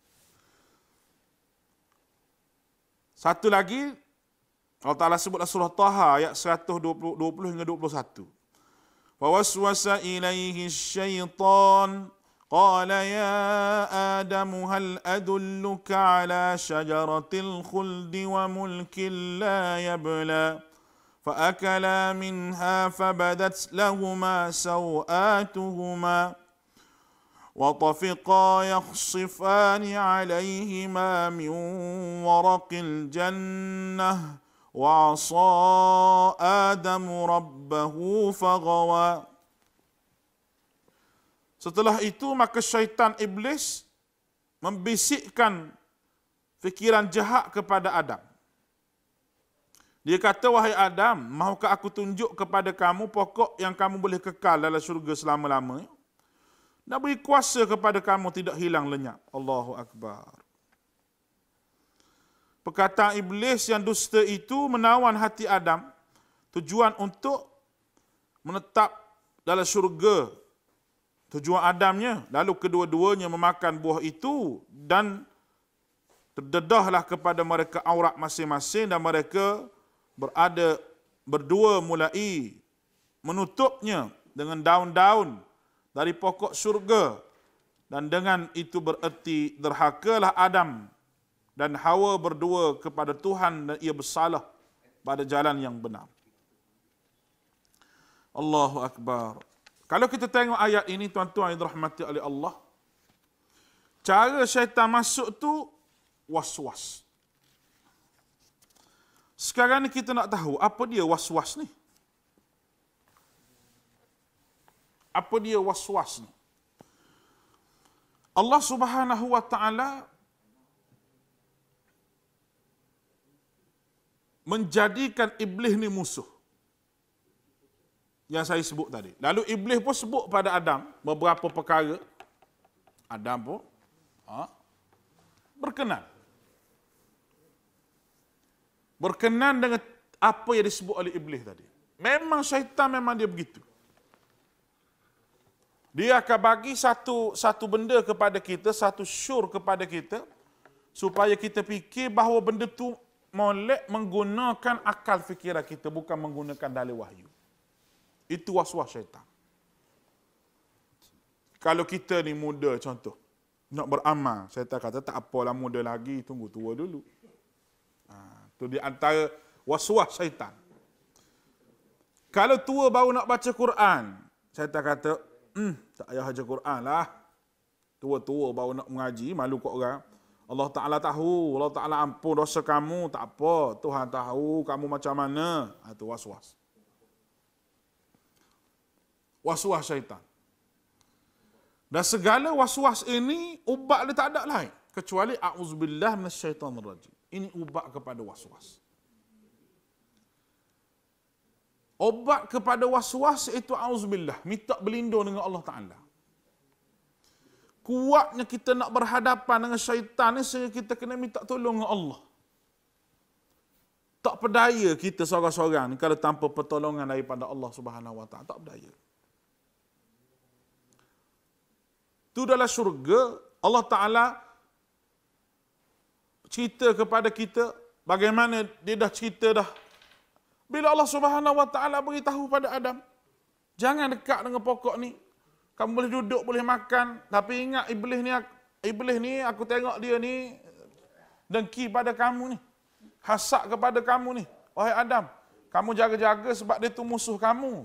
Satu lagi Allah Taala sebutlah surah Taha ayat 120 20 hingga 21. Fawaswasa ilaihi syaitan قال يا ادم هل ادلك على شجره الخلد وملك لا يبلى فاكلا منها فبدت لهما سواتهما وطفقا يخصفان عليهما من ورق الجنه وعصى ادم ربه فغوى Setelah itu maka syaitan iblis membisikkan fikiran jahat kepada Adam. Dia kata, wahai Adam, maukah aku tunjuk kepada kamu pokok yang kamu boleh kekal dalam syurga selama-lamanya? Dan beri kuasa kepada kamu tidak hilang lenyap. Allahu Akbar. Perkataan iblis yang dusta itu menawan hati Adam tujuan untuk menetap dalam syurga tujuan Adamnya. Lalu kedua-duanya memakan buah itu dan terdedahlah kepada mereka aurat masing-masing dan mereka berada berdua mulai menutupnya dengan daun-daun dari pokok surga dan dengan itu bererti derhakalah Adam dan Hawa berdua kepada Tuhan dan ia bersalah pada jalan yang benar. Allahu Akbar. Kalau kita tengok ayat ini tuan-tuan yang dirahmati oleh Allah. Cara syaitan masuk tu was-was. Sekarang ni kita nak tahu apa dia was-was ni? Apa dia was-was ni? Allah Subhanahu wa taala menjadikan iblis ni musuh yang saya sebut tadi. Lalu iblis pun sebut pada Adam beberapa perkara. Adam pun ha, berkenan. Berkenan dengan apa yang disebut oleh iblis tadi. Memang syaitan memang dia begitu. Dia akan bagi satu satu benda kepada kita, satu syur kepada kita supaya kita fikir bahawa benda tu molek menggunakan akal fikiran kita bukan menggunakan dalil wahyu. Itu waswas syaitan. Kalau kita ni muda contoh, nak beramal, syaitan kata tak apalah muda lagi, tunggu tua dulu. Ha, itu di antara was syaitan. Kalau tua baru nak baca Quran, syaitan kata, hmm, tak payah baca Quran lah. Tua-tua baru nak mengaji, malu kau orang. Allah Ta'ala tahu, Allah Ta'ala ampun dosa kamu, tak apa. Tuhan tahu kamu macam mana. Itu ha, was-was. Ha, waswas syaitan. Dan segala waswas ini ubat dia tak ada lain kecuali auzubillah minasyaitonir rajim. Ini ubat kepada waswas. Obat kepada waswas itu auzubillah, minta berlindung dengan Allah Taala. Kuatnya kita nak berhadapan dengan syaitan ni sehingga kita kena minta tolong dengan Allah tak pedaya kita seorang-seorang kalau tanpa pertolongan daripada Allah Subhanahu Wa tak pedaya. Tu dalam syurga, Allah Ta'ala cerita kepada kita bagaimana dia dah cerita dah. Bila Allah Subhanahu Wa Ta'ala beritahu pada Adam, jangan dekat dengan pokok ni. Kamu boleh duduk, boleh makan. Tapi ingat iblis ni, iblis ni aku tengok dia ni dengki pada kamu ni. Hasak kepada kamu ni. Wahai Adam, kamu jaga-jaga sebab dia tu musuh kamu.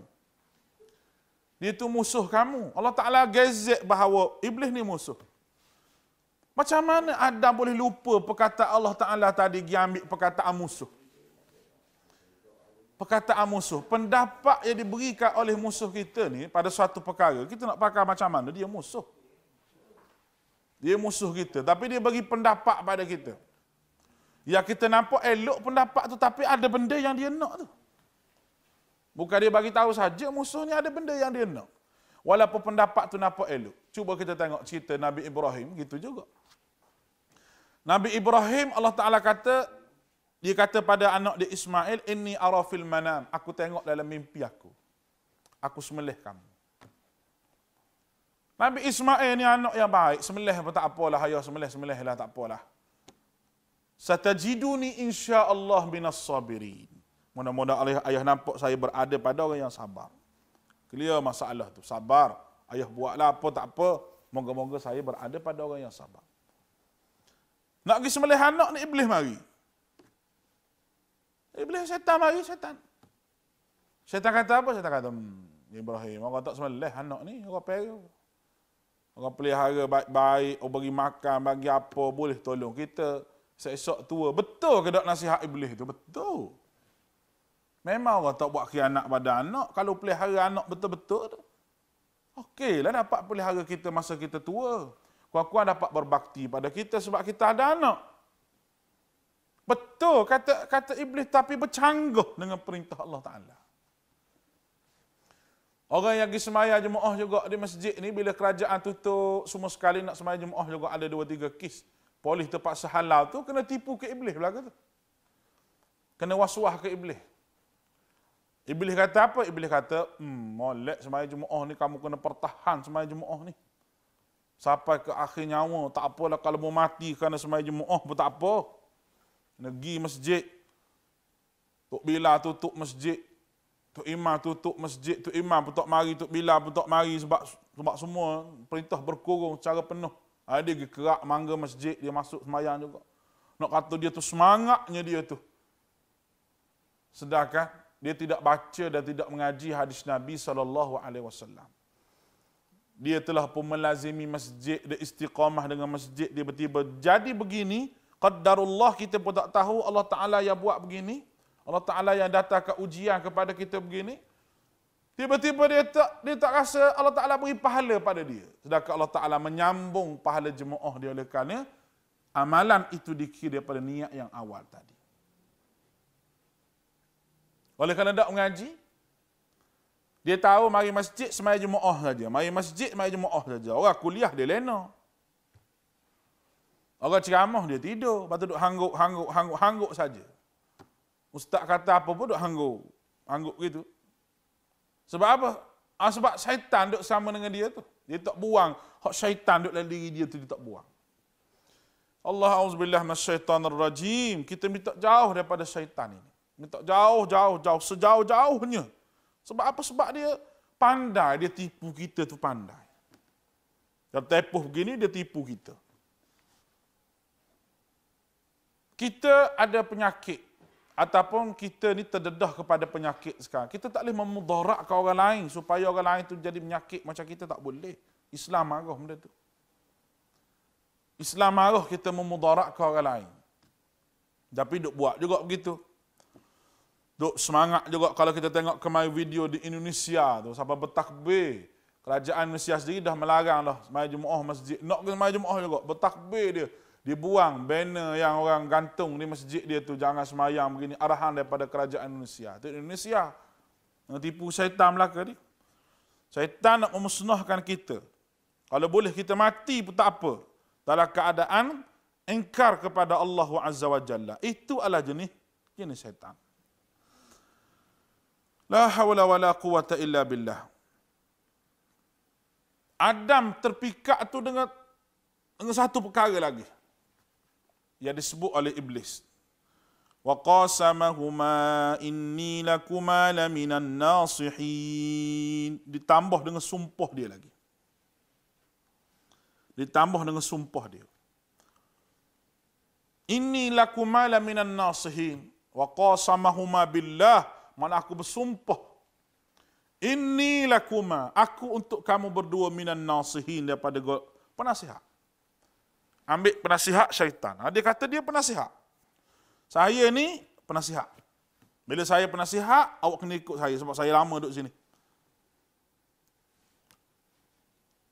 Dia tu musuh kamu. Allah Ta'ala gezek bahawa iblis ni musuh. Macam mana Adam boleh lupa perkata Allah Ta'ala tadi dia ambil perkataan musuh? Perkataan musuh. Pendapat yang diberikan oleh musuh kita ni pada suatu perkara, kita nak pakai macam mana? Dia musuh. Dia musuh kita. Tapi dia bagi pendapat pada kita. Ya kita nampak elok pendapat tu tapi ada benda yang dia nak tu. Bukan dia bagi tahu saja musuhnya ada benda yang dia nak. Walaupun pendapat tu nampak elok. Cuba kita tengok cerita Nabi Ibrahim gitu juga. Nabi Ibrahim Allah Taala kata dia kata pada anak dia Ismail inni ara fil manam aku tengok dalam mimpi aku. Aku semelih kamu. Nabi Ismail ni anak yang baik. Semelih pun tak apalah. Ayah semelih, semelih lah tak apalah. Satajiduni insya Allah minas sabirin. Mudah-mudahan ayah, ayah nampak saya berada pada orang yang sabar. Clear masalah tu. Sabar. Ayah buatlah apa tak apa. Moga-moga saya berada pada orang yang sabar. Nak pergi sembelih anak ni iblis mari. Iblis setan mari setan. Setan kata apa? Setan kata, hmm, Ibrahim, orang tak sembelih anak ni. Orang peri. Orang pelihara baik-baik, orang bagi makan, bagi apa, boleh tolong kita. Seesok tua. Betul ke dok nasihat iblis itu? Betul. Memang orang tak buat anak pada anak. Kalau pelihara anak betul-betul tu. Okey lah dapat pelihara kita masa kita tua. Kuat-kuat dapat berbakti pada kita sebab kita ada anak. Betul kata kata iblis tapi bercanggah dengan perintah Allah Ta'ala. Orang yang pergi semayah jemaah juga di masjid ni bila kerajaan tutup semua sekali nak semayah jemaah juga ada dua tiga kis Polis terpaksa halal tu kena tipu ke iblis belaka tu. Kena waswah ke iblis. Iblis kata apa? Iblis kata, hmm, molek semayang jemaah ni, kamu kena pertahan semayang jemaah ni. Sampai ke akhir nyawa, tak apalah kalau mau mati kerana semayang jemaah pun tak apa. Negi masjid. Tok Bila tutup masjid. Tok Imam tutup masjid. Tok Imam pun tak mari, Tok Bila pun tak mari sebab, sebab semua perintah berkurung secara penuh. Ada ha, dia pergi kerak mangga masjid, dia masuk semayang juga. Nak kata dia tu semangatnya dia tu. Sedangkan dia tidak baca dan tidak mengaji hadis Nabi sallallahu alaihi wasallam. Dia telah pun melazimi masjid dia istiqamah dengan masjid dia tiba-tiba jadi begini qadarullah kita pun tak tahu Allah Taala yang buat begini. Allah Taala yang ke ujian kepada kita begini. Tiba-tiba dia tak dia tak rasa Allah Taala beri pahala pada dia. Sedangkan Allah Taala menyambung pahala jemaah dia oleh kerana amalan itu dikira daripada niat yang awal tadi. Oleh kerana tak mengaji, dia tahu mari masjid semai jemaah saja. Mari masjid semai jemaah saja. Orang kuliah dia lena. Orang ceramah dia tidur. Lepas tu duduk hangguk, hangguk, hangguk, hangguk saja. Ustaz kata apa pun duduk hangguk. Hangguk gitu. Sebab apa? Ah, sebab syaitan duduk sama dengan dia tu. Dia tak buang. Hak syaitan duduk dalam diri dia tu, dia tak buang. Allah Azza wa Jalla masyaitanir rajim. Kita minta jauh daripada syaitan ini tak jauh, jauh, jauh, sejauh-jauhnya. Sebab apa? Sebab dia pandai, dia tipu kita tu pandai. Kalau tepuh begini, dia tipu kita. Kita ada penyakit ataupun kita ni terdedah kepada penyakit sekarang. Kita tak boleh memudaratkan orang lain supaya orang lain tu jadi penyakit macam kita tak boleh. Islam marah benda tu. Islam marah kita memudaratkan orang lain. Tapi duk buat juga begitu. Duk semangat juga kalau kita tengok kemarin video di Indonesia tu siapa bertakbir. Kerajaan Malaysia sendiri dah melarang dah semai jumaah masjid. Nak ke semai jumaah juga bertakbir dia. dibuang buang banner yang orang gantung di masjid dia tu jangan semayang begini arahan daripada kerajaan Indonesia Itu Indonesia. Yang tipu syaitan Melaka ni. Syaitan nak memusnahkan kita. Kalau boleh kita mati pun tak apa. Dalam keadaan engkar kepada Allah Azza wa Jalla. Itu adalah jenis jenis syaitan. La hawla wala quwata illa billah. Adam terpikat tu dengan dengan satu perkara lagi. Yang disebut oleh iblis. Wa qasamahuma inni lakuma laminan nasihin. Ditambah dengan sumpah dia lagi. Ditambah dengan sumpah dia. Inni lakuma laminan nasihin. Wa qasamahuma billah. Mana aku bersumpah innilakuma aku untuk kamu berdua minan nasihin daripada gua. penasihat ambil penasihat syaitan ah, dia kata dia penasihat saya ni penasihat bila saya penasihat awak kena ikut saya sebab saya lama duduk sini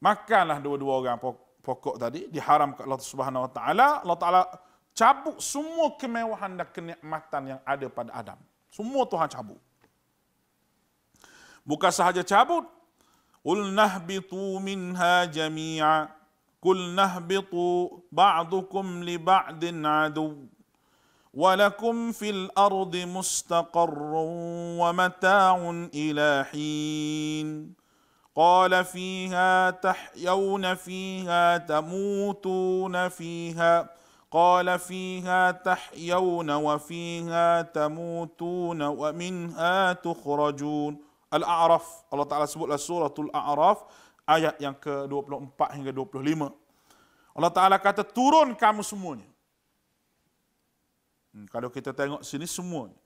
makanlah dua-dua orang pokok tadi diharam kat Allah Subhanahu Wa Taala Allah Taala cabut semua kemewahan dan kenikmatan yang ada pada Adam Semua Tuhan cabut. Bukan sahaja cabut. Qul nahbitu minha jami'a. Qul nahbitu ba'dukum li ba'din adu. ولكم في الأرض مستقر ومتاع إلى حين قال فيها تحيون فيها تموتون فيها قال فيها تحيون وفيها تموتون ومنها تخرجون الأعراف الله تعالى سبوت سورة الأعراف ayat yang ke-24 hingga 25. Allah Ta'ala kata, turun kamu semuanya. Hmm, kalau kita tengok sini semuanya.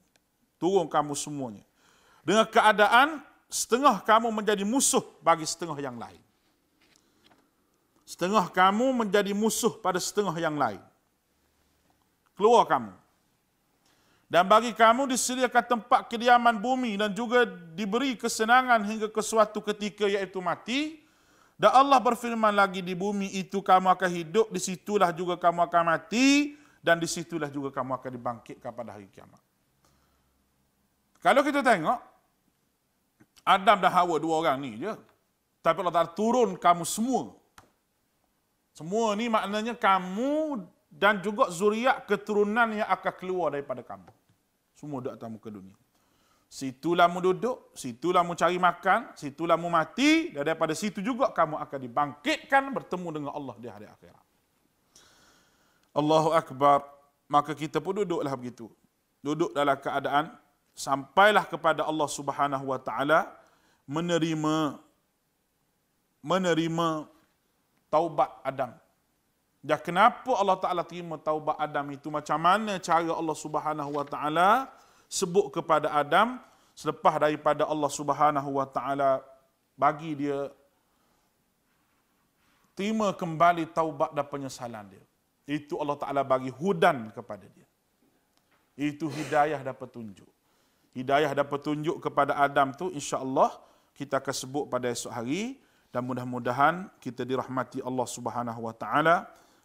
Turun kamu semuanya. Dengan keadaan setengah kamu menjadi musuh bagi setengah yang lain. Setengah kamu menjadi musuh pada setengah yang lain keluar kamu. Dan bagi kamu disediakan tempat kediaman bumi dan juga diberi kesenangan hingga ke suatu ketika iaitu mati. Dan Allah berfirman lagi di bumi itu kamu akan hidup, di situlah juga kamu akan mati dan di situlah juga kamu akan dibangkitkan pada hari kiamat. Kalau kita tengok, Adam dan Hawa dua orang ni je. Tapi Allah Ta'ala turun kamu semua. Semua ni maknanya kamu dan juga zuriat keturunan yang akan keluar daripada kamu. Semua di atas muka dunia. Situlah mu duduk, situlah mu cari makan, situlah mu mati, dan daripada situ juga kamu akan dibangkitkan bertemu dengan Allah di hari akhirat. Allahu Akbar. Maka kita pun duduklah begitu. Duduk dalam keadaan sampailah kepada Allah Subhanahu Wa Taala menerima menerima taubat Adam dan kenapa Allah Ta'ala terima taubat Adam itu? Macam mana cara Allah Subhanahu Wa Ta'ala sebut kepada Adam selepas daripada Allah Subhanahu Wa Ta'ala bagi dia terima kembali taubat dan penyesalan dia. Itu Allah Ta'ala bagi hudan kepada dia. Itu hidayah dan petunjuk. Hidayah dan petunjuk kepada Adam tu insya Allah kita akan sebut pada esok hari dan mudah-mudahan kita dirahmati Allah Subhanahu Wa Ta'ala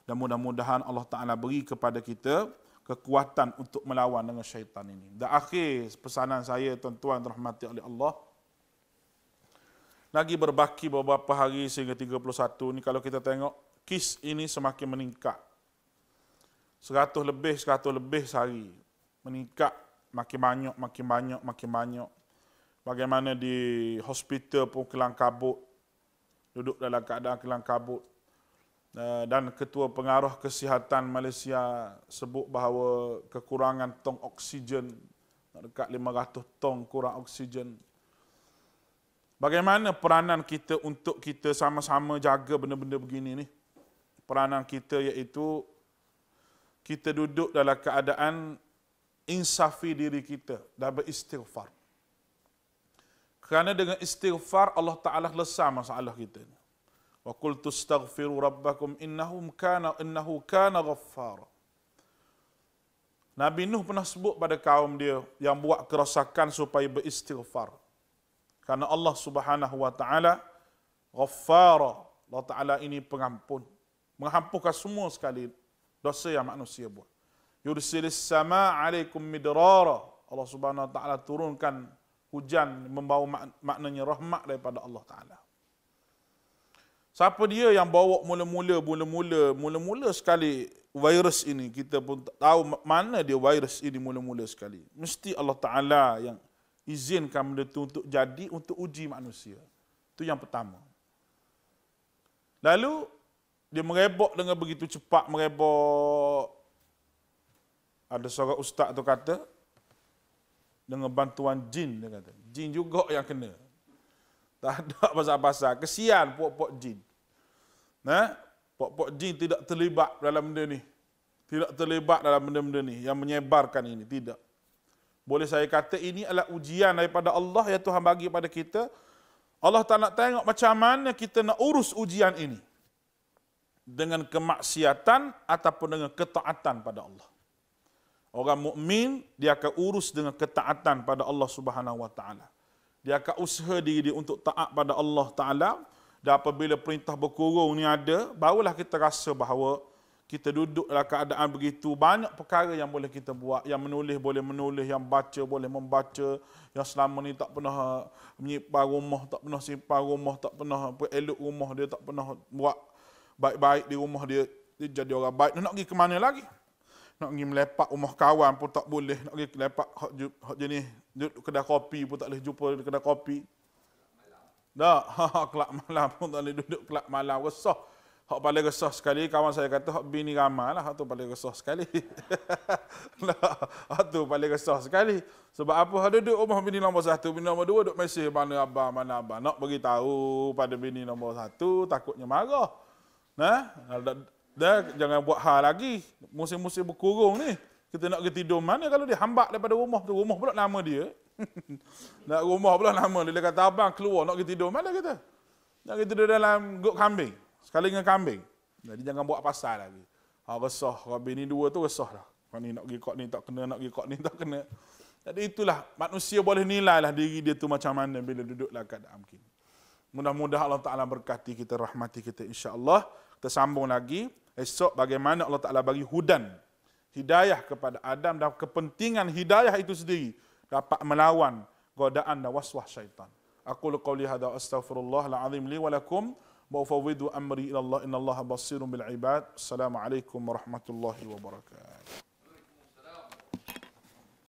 dan mudah-mudahan Allah Taala beri kepada kita kekuatan untuk melawan dengan syaitan ini. Dan akhir pesanan saya tuan-tuan rahmati oleh Allah. Lagi berbaki beberapa hari sehingga 31 ini kalau kita tengok kis ini semakin meningkat. 100 lebih 100 lebih sehari meningkat makin banyak makin banyak makin banyak. Bagaimana di hospital pun kelang kabut. Duduk dalam keadaan kelang kabut. Eh, dan ketua pengarah kesihatan Malaysia sebut bahawa kekurangan tong oksigen dekat 500 tong kurang oksigen bagaimana peranan kita untuk kita sama-sama jaga benda-benda begini ni peranan kita iaitu kita duduk dalam keadaan insafi diri kita dan beristighfar kerana dengan istighfar Allah Taala lesa masalah kita ni وقلت استغفروا Rabbakum. إنهم كان إنه kana غفارا Nabi Nuh pernah sebut pada kaum dia yang buat kerosakan supaya beristighfar. Karena Allah Subhanahu wa taala ghaffar. Allah taala ini pengampun. Menghapuskan semua sekali dosa yang manusia buat. Yursilis samaa 'alaikum midrara. Allah Subhanahu wa taala turunkan hujan membawa maknanya rahmat daripada Allah taala. Siapa dia yang bawa mula-mula, mula-mula, mula-mula sekali virus ini? Kita pun tak tahu mana dia virus ini mula-mula sekali. Mesti Allah Ta'ala yang izinkan benda itu untuk jadi, untuk uji manusia. Itu yang pertama. Lalu, dia merebok dengan begitu cepat merebok. Ada seorang ustaz tu kata, dengan bantuan jin, dia kata. Jin juga yang kena. Tak ada pasal-pasal. Kesian pok-pok jin. Nah, pok-pok jin tidak terlibat dalam benda ni. Tidak terlibat dalam benda-benda ni yang menyebarkan ini. Tidak. Boleh saya kata ini adalah ujian daripada Allah yang Tuhan bagi pada kita. Allah tak nak tengok macam mana kita nak urus ujian ini. Dengan kemaksiatan ataupun dengan ketaatan pada Allah. Orang mukmin dia akan urus dengan ketaatan pada Allah Subhanahu wa taala dia akan usaha diri dia untuk taat pada Allah Ta'ala dan apabila perintah berkurung ni ada, barulah kita rasa bahawa kita duduk dalam keadaan begitu, banyak perkara yang boleh kita buat, yang menulis boleh menulis, yang baca boleh membaca, yang selama ni tak pernah eh, menyimpan rumah, tak pernah simpan rumah, tak pernah elok rumah dia, tak pernah buat baik-baik di rumah dia, dia jadi orang baik, dia nak pergi ke mana lagi? nak pergi melepak rumah kawan pun tak boleh nak pergi lepak hak jenis kedai kopi pun tak boleh jumpa kedai kopi dak ha, ha, kelak malam pun tak boleh duduk kelak malam resah hak paling resah sekali kawan saya kata hak bini ramailah hak tu paling resah sekali hak tu paling resah sekali sebab apa hak duduk rumah bini nombor satu bini nombor dua duk mesej mana abah mana abah nak bagi tahu pada bini nombor satu takutnya marah nah dan jangan buat hal lagi. Musim-musim berkurung ni. Kita nak pergi tidur mana kalau dia hambak daripada rumah tu. Rumah pula nama dia. nak rumah pula nama dia. Dia kata abang keluar nak pergi tidur mana kita. Nak pergi tidur dalam got kambing. Sekali dengan kambing. Jadi jangan buat pasal lagi. Ha, ah, resah. Rabi ni dua tu resah lah. Kau ni nak pergi kot ni tak kena. Nak pergi kot ni tak kena. Jadi itulah. Manusia boleh nilai lah diri dia tu macam mana. Bila duduklah kat Amkin. mudah mudah Allah Ta'ala berkati kita. Rahmati kita insyaAllah. Kita sambung lagi. Esok bagaimana Allah Ta'ala bagi hudan, hidayah kepada Adam dan kepentingan hidayah itu sendiri dapat melawan godaan dan waswah syaitan. Aku lukawli hadha astaghfirullah la'azim li walakum wa'ufawidu amri ilallah inallaha basirun bil'ibad. Assalamualaikum warahmatullahi wabarakatuh.